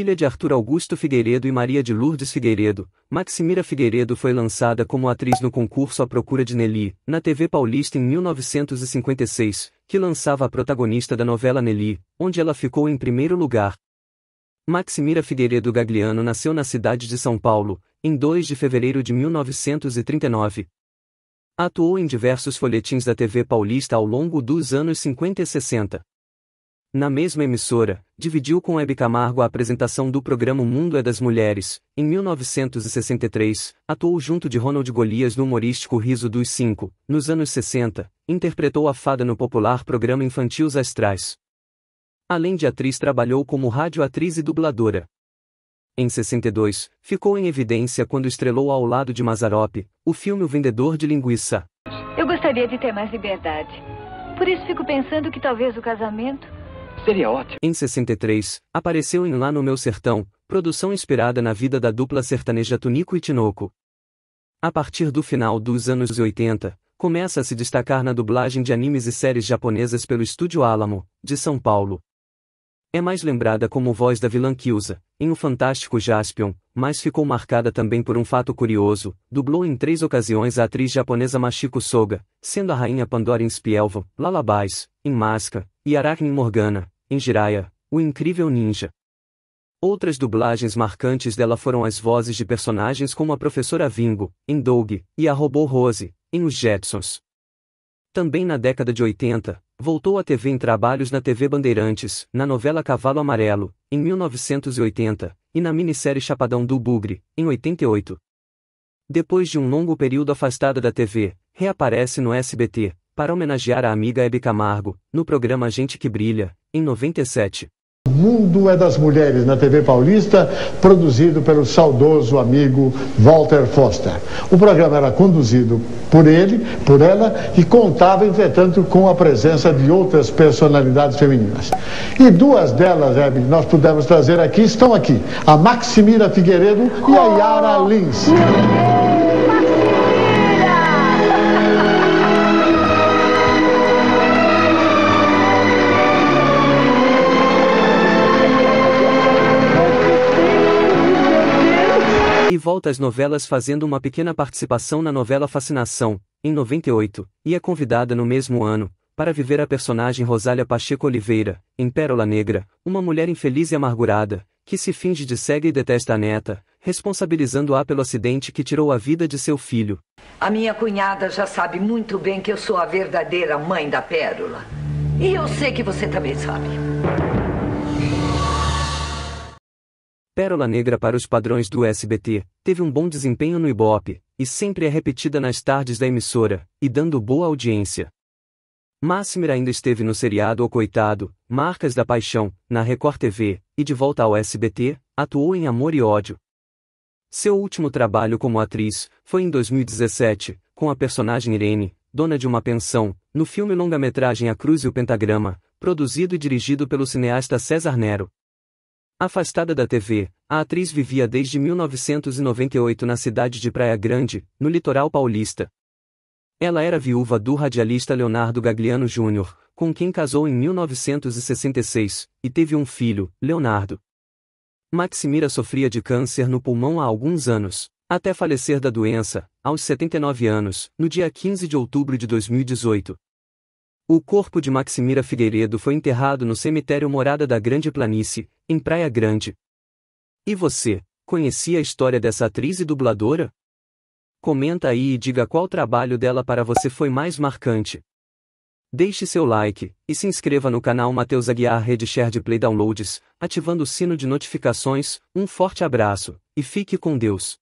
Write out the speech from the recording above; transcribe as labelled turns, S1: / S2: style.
S1: filha de Arthur Augusto Figueiredo e Maria de Lourdes Figueiredo, Maximira Figueiredo foi lançada como atriz no concurso A Procura de Nelly, na TV Paulista em 1956, que lançava a protagonista da novela Nelly, onde ela ficou em primeiro lugar. Maximira Figueiredo Gagliano nasceu na cidade de São Paulo, em 2 de fevereiro de 1939. Atuou em diversos folhetins da TV paulista ao longo dos anos 50 e 60. Na mesma emissora, dividiu com Hebe Camargo a apresentação do programa Mundo é das Mulheres. Em 1963, atuou junto de Ronald Golias no humorístico Riso dos Cinco. Nos anos 60, interpretou a fada no popular programa infantil Astrais. Além de atriz, trabalhou como radioatriz e dubladora. Em 62, ficou em evidência quando estrelou ao lado de Mazarope o filme O Vendedor de Linguiça. Eu gostaria de ter mais liberdade. Por isso fico pensando que talvez o casamento Seria ótimo. Em 63, apareceu em Lá no Meu Sertão, produção inspirada na vida da dupla sertaneja Tunico e Tinoco. A partir do final dos anos 80, começa a se destacar na dublagem de animes e séries japonesas pelo estúdio Alamo, de São Paulo. É mais lembrada como voz da vilã Kyuza, em O Fantástico Jaspion, mas ficou marcada também por um fato curioso, dublou em três ocasiões a atriz japonesa Machiko Soga, sendo a rainha Pandora em Spielvo, Lalabais em Masca, e Arachne Morgana, em Jiraya, o incrível ninja. Outras dublagens marcantes dela foram as vozes de personagens como a Professora Vingo, em Doug, e a Robô Rose, em Os Jetsons. Também na década de 80, voltou à TV em trabalhos na TV Bandeirantes, na novela Cavalo Amarelo, em 1980, e na minissérie Chapadão do Bugre, em 88. Depois de um longo período afastada da TV, reaparece no SBT, para homenagear a amiga Hebe Camargo, no programa Gente que Brilha, em 97. O Mundo é das Mulheres na TV Paulista, produzido pelo saudoso amigo Walter Foster. O programa era conduzido por ele, por ela, e contava, entretanto, com a presença de outras personalidades femininas. E duas delas, Hebe, nós pudemos trazer aqui, estão aqui: a Maximira Figueiredo e a Yara Lins. volta às novelas fazendo uma pequena participação na novela Fascinação, em 98, e é convidada no mesmo ano, para viver a personagem Rosália Pacheco Oliveira, em Pérola Negra, uma mulher infeliz e amargurada, que se finge de cega e detesta a neta, responsabilizando-a pelo acidente que tirou a vida de seu filho. A minha cunhada já sabe muito bem que eu sou a verdadeira mãe da Pérola. E eu sei que você também sabe. Pérola Negra para os padrões do SBT, teve um bom desempenho no Ibope, e sempre é repetida nas tardes da emissora, e dando boa audiência. Massimer ainda esteve no seriado O Coitado, Marcas da Paixão, na Record TV, e de volta ao SBT, atuou em Amor e Ódio. Seu último trabalho como atriz foi em 2017, com a personagem Irene, dona de uma pensão, no filme longa-metragem A Cruz e o Pentagrama, produzido e dirigido pelo cineasta César Nero. Afastada da TV, a atriz vivia desde 1998 na cidade de Praia Grande, no litoral paulista. Ela era viúva do radialista Leonardo Gagliano Jr., com quem casou em 1966, e teve um filho, Leonardo. Maximira sofria de câncer no pulmão há alguns anos, até falecer da doença, aos 79 anos, no dia 15 de outubro de 2018. O corpo de Maximira Figueiredo foi enterrado no cemitério Morada da Grande Planície, em Praia Grande. E você, conhecia a história dessa atriz e dubladora? Comenta aí e diga qual trabalho dela para você foi mais marcante. Deixe seu like e se inscreva no canal Matheus Aguiar Rede Share de Play Downloads, ativando o sino de notificações. Um forte abraço e fique com Deus.